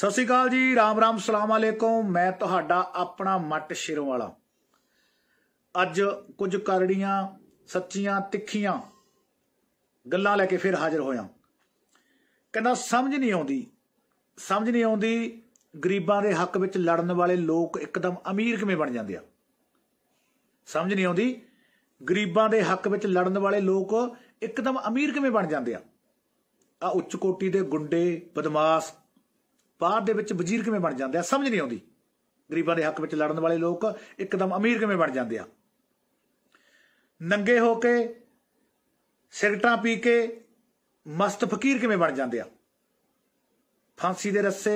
ਸਤਿ ਸ੍ਰੀ ਅਕਾਲ ਜੀ ਰਾਮ ਰਾਮ ਸਲਾਮ ਅਲੈਕੁਮ ਮੈਂ ਤੁਹਾਡਾ ਆਪਣਾ ਮੱਟ ਸ਼ਿਰੋਂ ਵਾਲਾ ਅੱਜ ਕੁਝ ਕਰੜੀਆਂ ਸੱਚੀਆਂ ਤਿੱਖੀਆਂ ਗੱਲਾਂ ਲੈ ਕੇ ਫਿਰ ਹਾਜ਼ਰ ਹੋਇਆ ਕਹਿੰਦਾ ਸਮਝ ਨਹੀਂ ਆਉਂਦੀ ਸਮਝ ਨਹੀਂ ਆਉਂਦੀ ਗਰੀਬਾਂ ਦੇ ਹੱਕ ਵਿੱਚ ਲੜਨ ਵਾਲੇ ਲੋਕ ਇੱਕਦਮ ਅਮੀਰ ਕਿਵੇਂ ਬਣ ਜਾਂਦੇ ਆ ਸਮਝ ਨਹੀਂ ਆਉਂਦੀ ਗਰੀਬਾਂ ਦੇ ਹੱਕ ਵਿੱਚ ਲੜਨ ਵਾਲੇ ਲੋਕ ਇੱਕਦਮ ਅਮੀਰ ਕਿਵੇਂ ਬਣ ਜਾਂਦੇ ਆ ਆ ਉੱਚ ਕੋਟੀ ਦੇ ਗੁੰਡੇ ਬਦਮਾਸ਼ ਬਾਹਰ ਦੇ ਵਿੱਚ ਵਜ਼ੀਰ ਕਿਵੇਂ ਬਣ ਜਾਂਦੇ ਆ ਸਮਝ ਨਹੀਂ ਆਉਂਦੀ ਗਰੀਬਾਂ ਦੇ ਹੱਕ ਵਿੱਚ ਲੜਨ ਵਾਲੇ ਲੋਕ ਇੱਕਦਮ ਅਮੀਰ ਕਿਵੇਂ ਬਣ ਜਾਂਦੇ ਆ ਨੰਗੇ ਹੋ ਕੇ ਸਿਗਰਟਾਂ ਪੀ ਕੇ ਮਸਤ ਫਕੀਰ ਕਿਵੇਂ ਬਣ ਜਾਂਦੇ ਆ ਫਾਂਸੀ ਦੇ ਰੱਸੇ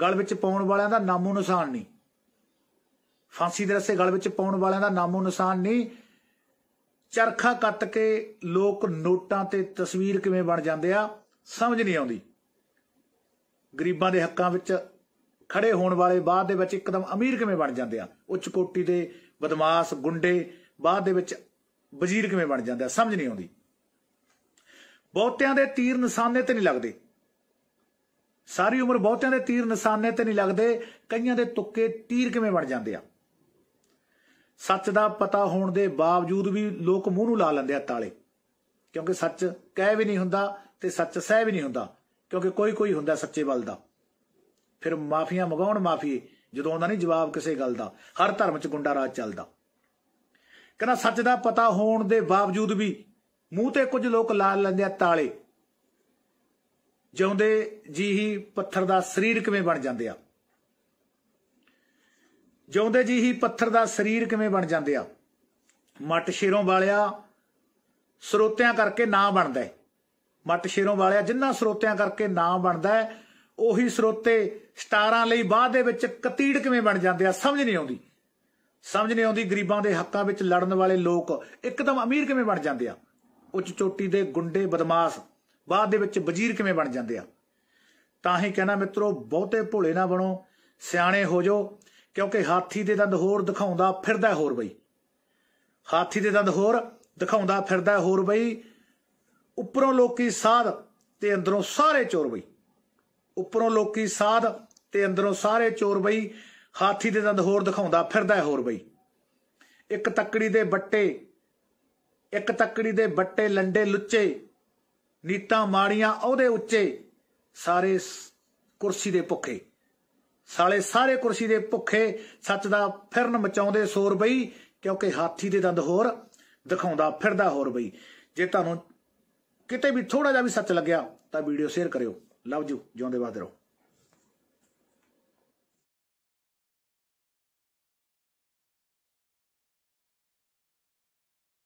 ਗਲ ਵਿੱਚ ਪਾਉਣ ਵਾਲਿਆਂ ਦਾ ਨਾਮੋ ਨਿਸ਼ਾਨ ਨਹੀਂ ਫਾਂਸੀ ਦੇ ਰੱਸੇ ਗਲ ਵਿੱਚ ਪਾਉਣ ਵਾਲਿਆਂ ਦਾ ਨਾਮੋ ਨਿਸ਼ਾਨ ਨਹੀਂ ਚਰਖਾ ਕੱਤ ਕੇ ਲੋਕ ਨੋਟਾਂ ਤੇ ਤਸਵੀਰ ਕਿਵੇਂ ਬਣ ਜਾਂਦੇ ਆ ਸਮਝ ਨਹੀਂ ਆਉਂਦੀ ਗਰੀਬਾਂ ਦੇ ਹੱਕਾਂ ਵਿੱਚ ਖੜੇ ਹੋਣ ਵਾਲੇ ਬਾਅਦ ਦੇ ਵਿੱਚ ਇੱਕਦਮ ਅਮੀਰ ਕਿਵੇਂ ਬਣ ਜਾਂਦੇ ਆ ਉੱਚ ਕੋਟੀ ਦੇ ਬਦਮਾਸ਼ ਗੁੰਡੇ ਬਾਅਦ ਦੇ ਵਿੱਚ ਵਜ਼ੀਰ ਕਿਵੇਂ ਬਣ ਜਾਂਦੇ ਆ ਸਮਝ ਨਹੀਂ ਆਉਂਦੀ ਬਹੁਤਿਆਂ ਦੇ ਤੀਰ ਨਿਸ਼ਾਨੇ ਤੇ ਨਹੀਂ ਲੱਗਦੇ ਸਾਰੀ ਉਮਰ ਬਹੁਤਿਆਂ ਦੇ ਤੀਰ ਨਿਸ਼ਾਨੇ ਤੇ ਨਹੀਂ ਲੱਗਦੇ ਕਈਆਂ ਦੇ ਤੁੱਕੇ ਤੀਰ ਕਿਵੇਂ ਬਣ ਜਾਂਦੇ ਆ ਸੱਚ ਦਾ ਪਤਾ ਹੋਣ ਦੇ ਬਾਵਜੂਦ ਵੀ ਲੋਕ ਮੂੰਹ ਨੂੰ ਲਾ ਲੈਂਦੇ ਆ ਤਾਲੇ ਕਿਉਂਕਿ ਸੱਚ ਕਹਿ ਵੀ ਨਹੀਂ ਹੁੰਦਾ ਤੇ ਸੱਚ ਸਹਿ ਵੀ ਨਹੀਂ ਹੁੰਦਾ ਕਿਉਂਕਿ ਕੋਈ ਕੋਈ ਹੁੰਦਾ ਸੱਚੇ ਬਲ ਦਾ ਫਿਰ ਮਾਫੀਆਂ ਮਗਾਉਣ ਮਾਫੀ ਜਦੋਂ ਆਉਂਦਾ ਨਹੀਂ ਜਵਾਬ ਕਿਸੇ ਗੱਲ ਦਾ ਹਰ ਧਰਮ 'ਚ ਗੁੰਡਾ ਰਾਜ ਚੱਲਦਾ ਕਹਿੰਦਾ ਸੱਚ ਦਾ ਪਤਾ ਹੋਣ ਦੇ ਬਾਵਜੂਦ ਵੀ ਮੂੰਹ ਤੇ ਕੁਝ ਲੋਕ ਲਾ ਲੈਂਦੇ ਆ ਤਾਲੇ ਜਿਉਂਦੇ ਜੀ ਹੀ ਪੱਥਰ ਦਾ ਸਰੀਰ ਕਿਵੇਂ ਬਣ ਜਾਂਦੇ ਆ ਜਿਉਂਦੇ ਜੀ ਹੀ ਪੱਥਰ ਦਾ ਸਰੀਰ ਕਿਵੇਂ ਬਣ ਜਾਂਦੇ ਆ ਮੱਟ ਸ਼ੇਰੋਂ ਵਾਲਿਆ ਸਰੋਤਿਆਂ ਕਰਕੇ ਨਾ ਬਣਦਾ ਹੈ ਮੱਟ ਸ਼ੇਰੋਂ ਵਾਲਿਆ ਜਿੰਨਾ ਸਰੋਤਿਆਂ ਕਰਕੇ ਨਾਮ ਬਣਦਾ ਹੈ ਉਹੀ ਸਰੋਤੇ ਸਟਾਰਾਂ ਲਈ ਬਾਅਦ ਦੇ ਵਿੱਚ ਕਤੀੜ ਕਿਵੇਂ ਬਣ ਜਾਂਦੇ ਆ ਸਮਝ ਨਹੀਂ ਆਉਂਦੀ ਸਮਝ ਨਹੀਂ ਆਉਂਦੀ ਗਰੀਬਾਂ ਦੇ ਹੱਕਾਂ ਵਿੱਚ ਲੜਨ ਵਾਲੇ ਲੋਕ ਇੱਕਦਮ ਅਮੀਰ ਕਿਵੇਂ ਬਣ ਜਾਂਦੇ ਆ ਉੱਚ ਚੋਟੀ ਦੇ ਗੁੰਡੇ ਬਦਮਾਸ਼ ਬਾਅਦ ਦੇ ਵਿੱਚ ਵਜ਼ੀਰ ਕਿਵੇਂ ਬਣ ਜਾਂਦੇ ਆ ਤਾਂ ਹੀ ਕਹਿਣਾ ਮਿੱਤਰੋ ਬਹੁਤੇ ਭੋਲੇ ਨਾ ਬਣੋ ਸਿਆਣੇ ਹੋ ਜਾਓ ਕਿਉਂਕਿ ਹਾਥੀ ਦੇ ਦੰਦ ਹੋਰ ਦਿਖਾਉਂਦਾ ਫਿਰਦਾ ਹੋਰ ਬਈ ਹਾਥੀ ਦੇ ਦੰਦ ਹੋਰ ਦਿਖਾਉਂਦਾ ਫਿਰਦਾ ਹੋਰ ਬਈ ਉੱਪਰੋਂ ਲੋਕੀ ਸਾਧ ਤੇ ਅੰਦਰੋਂ ਸਾਰੇ ਚੋਰ ਬਈ ਉੱਪਰੋਂ ਲੋਕੀ ਸਾਧ ਤੇ ਅੰਦਰੋਂ ਸਾਰੇ ਚੋਰ ਬਈ ਹਾਥੀ ਦੇ ਦੰਦ ਹੋਰ ਦਿਖਾਉਂਦਾ ਫਿਰਦਾ ਹੈ ਹੋਰ ਬਈ ਇੱਕ ਤੱਕੜੀ ਦੇ ਬੱਟੇ ਇੱਕ ਤੱਕੜੀ ਦੇ ਬੱਟੇ ਲੰਡੇ ਲੁੱਚੇ ਨੀਤਾ ਮਾੜੀਆਂ ਉਹਦੇ ਉੱਚੇ ਸਾਰੇ ਕੁਰਸੀ ਦੇ ਭੁੱਖੇ ਸਾਲੇ ਸਾਰੇ ਕੁਰਸੀ ਦੇ ਭੁੱਖੇ ਸੱਚ ਦਾ ਫਿਰਨ ਮਚਾਉਂਦੇ ਸੋਰ ਬਈ ਕਿਉਂਕਿ ਹਾਥੀ ਦੇ ਦੰਦ ਹੋਰ ਦਿਖਾਉਂਦਾ ਫਿਰਦਾ ਹੋਰ ਬਈ ਜੇ ਤੁਹਾਨੂੰ ਕਿਤੇ ਵੀ ਥੋੜਾ ਜਿਹਾ ਵੀ ਸੱਚ ਲੱਗਿਆ ਤਾਂ ਵੀਡੀਓ ਸ਼ੇਅਰ ਕਰਿਓ ਲਵ ਯੂ ਜਿਉਂਦੇ ਵਾਦ ਰਹੋ